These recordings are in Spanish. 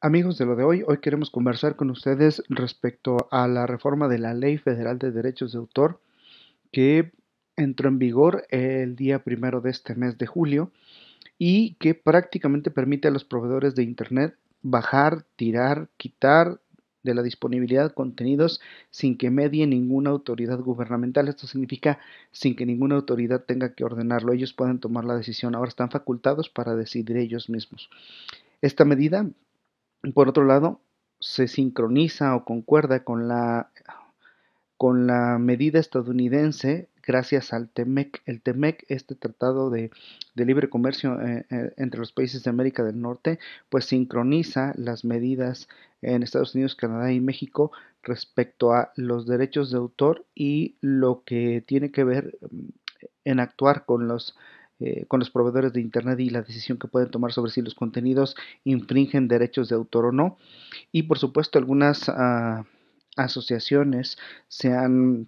Amigos de lo de hoy, hoy queremos conversar con ustedes respecto a la reforma de la Ley Federal de Derechos de Autor que entró en vigor el día primero de este mes de julio y que prácticamente permite a los proveedores de Internet bajar, tirar, quitar de la disponibilidad contenidos sin que medie ninguna autoridad gubernamental. Esto significa sin que ninguna autoridad tenga que ordenarlo. Ellos pueden tomar la decisión. Ahora están facultados para decidir ellos mismos. Esta medida por otro lado, se sincroniza o concuerda con la, con la medida estadounidense gracias al TEMEC. El TEMEC, este tratado de, libre comercio eh, eh, entre los países de América del Norte, pues sincroniza las medidas en Estados Unidos, Canadá y México respecto a los derechos de autor y lo que tiene que ver mm, en actuar con los eh, con los proveedores de Internet y la decisión que pueden tomar sobre si los contenidos infringen derechos de autor o no. Y por supuesto algunas ah, asociaciones se han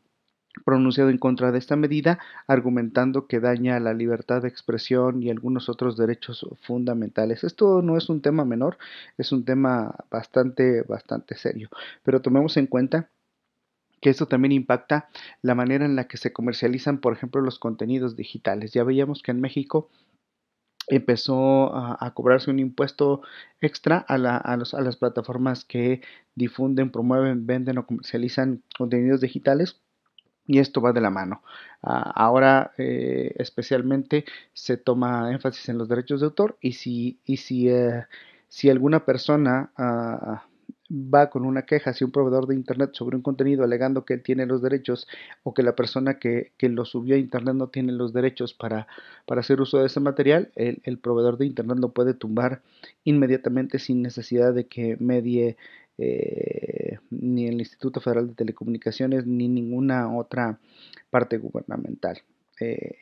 pronunciado en contra de esta medida, argumentando que daña la libertad de expresión y algunos otros derechos fundamentales. Esto no es un tema menor, es un tema bastante, bastante serio, pero tomemos en cuenta que eso también impacta la manera en la que se comercializan, por ejemplo, los contenidos digitales. Ya veíamos que en México empezó a, cobrarse un impuesto extra a, las plataformas que difunden, promueven, venden o comercializan contenidos digitales y esto va de la mano. Ah, ahora eh, especialmente se toma énfasis en los derechos de autor y si, y si, eh, si alguna persona ah, va con una queja hacia un proveedor de Internet sobre un contenido alegando que él tiene los derechos o que la persona que, lo subió a Internet no tiene los derechos para, hacer uso de ese material, el, proveedor de Internet lo puede tumbar inmediatamente sin necesidad de que medie eh, ni el Instituto Federal de Telecomunicaciones ni ninguna otra parte gubernamental. Eh,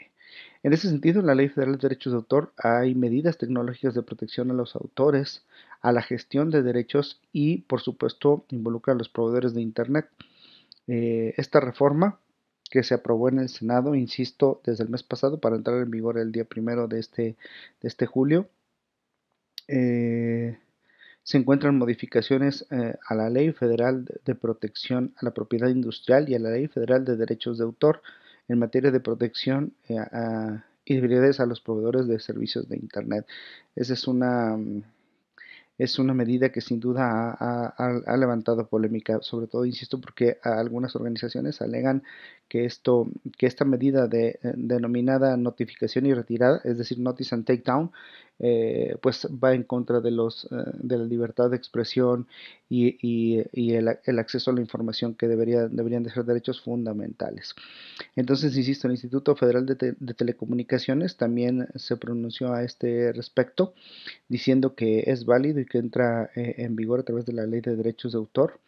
en ese sentido, en la Ley Federal de Derechos de Autor hay medidas tecnológicas de protección a los autores a la gestión de derechos y, por supuesto, involucra a los proveedores de Internet. Eh, esta reforma que se aprobó en el Senado, insisto, desde el mes pasado para entrar en vigor el día primero de este, de este julio, eh, se encuentran modificaciones eh, a la Ley Federal de Protección a la Propiedad Industrial y a la Ley Federal de Derechos de Autor en materia de protección a, y debilidades a los proveedores de servicios de Internet. Esa es una mm, es una medida que sin duda ha, levantado polémica, sobre todo, insisto, porque algunas organizaciones alegan que, esto, que esta medida de, eh, denominada notificación y retirada, es decir, notice and take down, eh, pues va en contra de, los, eh, de la libertad de expresión y, y, el, acceso a la información que debería, deberían ser derechos fundamentales. Entonces, insisto, el Instituto Federal de, Telecomunicaciones también se pronunció a este respecto, diciendo que es válido y que entra eh, en vigor a través de la Ley de Derechos de Autor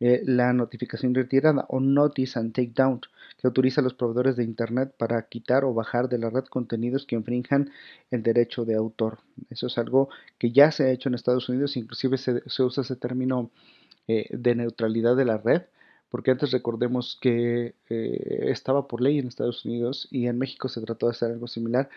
eh, la notificación retirada o notice and take down que autoriza a los proveedores de internet para quitar o bajar de la red contenidos que infrinjan el derecho de autor. Eso es algo que ya se ha hecho en Estados Unidos, inclusive se, se usa ese término eh, de neutralidad de la red porque antes recordemos que eh, estaba por ley en Estados Unidos y en México se trató de hacer algo similar,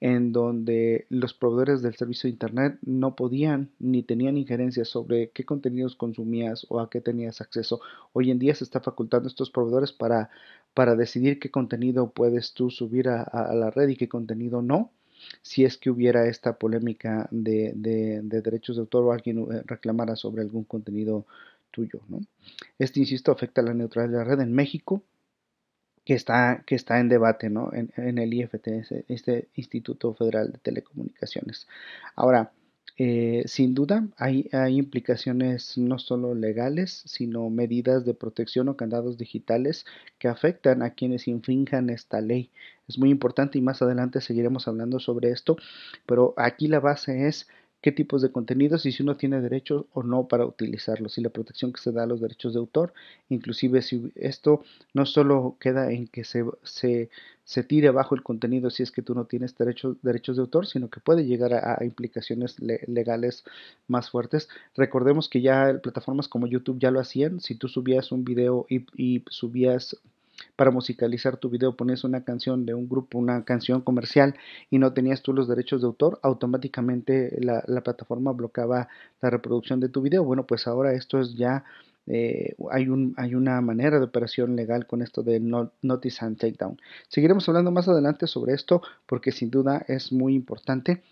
en donde los proveedores del servicio de Internet no podían ni tenían injerencia sobre qué contenidos consumías o a qué tenías acceso. Hoy en día se está facultando a estos proveedores para, para decidir qué contenido puedes tú subir a, la red y qué contenido no si es que hubiera esta polémica de, de derechos de autor o alguien eh, reclamara sobre algún contenido tuyo. ¿no? Este, insisto, afecta a la neutralidad de la red en México, que está, que está en debate ¿no? en, el IFTS, este, este Instituto Federal de Telecomunicaciones. Ahora, eh, sin duda, hay, hay, implicaciones no solo legales, sino medidas de protección o candados digitales que afectan a quienes infrinjan esta ley. Es muy importante y más adelante seguiremos hablando sobre esto, pero aquí la base es qué tipos de contenidos y si uno tiene derechos o no para utilizarlos y la protección que se da a los derechos de autor, inclusive si esto no solo queda en que se, se, tire abajo el contenido si es que tú no tienes derechos de autor, sino que puede llegar a, implicaciones legales más fuertes. Recordemos que ya plataformas como YouTube ya lo hacían, si tú subías un video y subías para musicalizar tu video pones una canción de un grupo, una canción comercial y no tenías tú los derechos de autor, automáticamente la, plataforma bloqueaba la reproducción de tu video. Bueno, pues ahora esto es ya... Eh, hay, un, una manera de operación legal con esto de notice and takedown. Seguiremos hablando más adelante sobre esto porque sin duda es muy importante.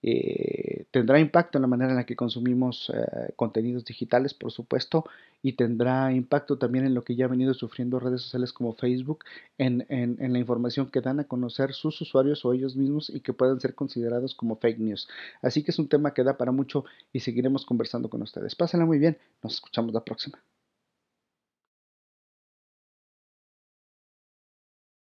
Eh, tendrá impacto en la manera en la que consumimos eh, contenidos digitales, por supuesto, y tendrá impacto también en lo que ya ha venido sufriendo redes sociales como Facebook, en, en, la información que dan a conocer sus usuarios o ellos mismos y que puedan ser considerados como fake news. Así que es un tema que da para mucho y seguiremos conversando con ustedes. Pásenla muy bien, nos escuchamos la próxima.